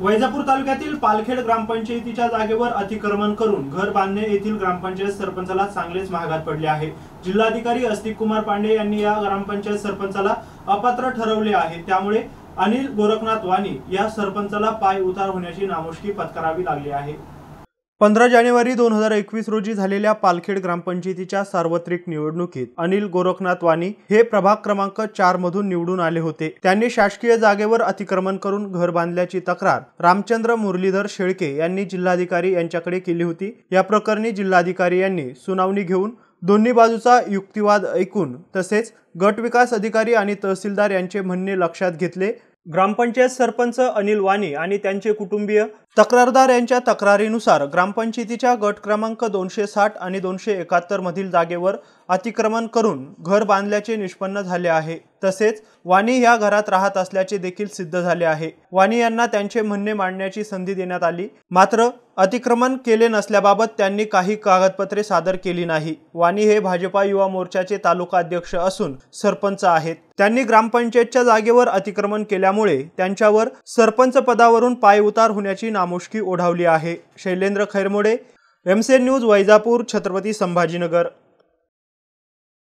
वैजापूर तालुक्यातील पालखेड ग्रामपंचायतीच्या जागेवर अतिक्रमण करून घर बांधणे येथील ग्रामपंचायत सरपंचाला चांगलेच महागात पडले आहे जिल्हाधिकारी अस्तिक कुमार पांडे यांनी या ग्रामपंचायत सरपंचाला अपात्र ठरवले आहे त्यामुळे अनिल गोरखनाथ वाणी या सरपंचाला पाय उतार होण्याची नामुष्की पत्करावी लागली आहे पंधरा जानेवारी दोन हजार एकवीस रोजी झालेल्या पालखेड ग्रामपंचायतीच्या सार्वत्रिक निवडणुकीत अनिल गोरखनाथ वाणी हे प्रभाग क्रमांक चार मधून निवडून आले होते त्यांनी शासकीय जागेवर अतिक्रमण करून घर बांधल्याची तक्रार रामचंद्र मुरलीधर शेळके यांनी जिल्हाधिकारी यांच्याकडे केली होती या प्रकरणी जिल्हाधिकारी यांनी सुनावणी घेऊन दोन्ही बाजूचा युक्तिवाद ऐकून तसेच गटविकास अधिकारी आणि तहसीलदार यांचे म्हणणे लक्षात घेतले ग्रामपंचायत सरपंच अनिल वाणी आणि त्यांचे कुटुंबीय तक्रारदार यांच्या तक्रारीनुसार ग्रामपंचायतीच्या गट क्रमांक दोनशे साठ आणि दोनशे एकाहत्तर मधील जागेवर अतिक्रमण करून घर बांधल्याचे निष्पन्न झाले आहे तसेच वाणी या घरात राहत असल्याचे देखील सिद्ध झाले आहे वाणी यांना त्यांचे म्हणणे मांडण्याची संधी देण्यात आली मात्र अतिक्रमण केले नसल्याबाबत त्यांनी काही कागदपत्रे सादर केली नाही वाणी हे भाजपा युवा मोर्चाचे तालुका अध्यक्ष असून सरपंच आहेत त्यांनी ग्रामपंचायतच्या जागेवर अतिक्रमण केल्यामुळे त्यांच्यावर सरपंच पदावरून पायउतार होण्याची नामुष्की ओढावली आहे शैलेंद्र खैरमोडे एमसे न्यूज वैजापूर छत्रपती संभाजीनगर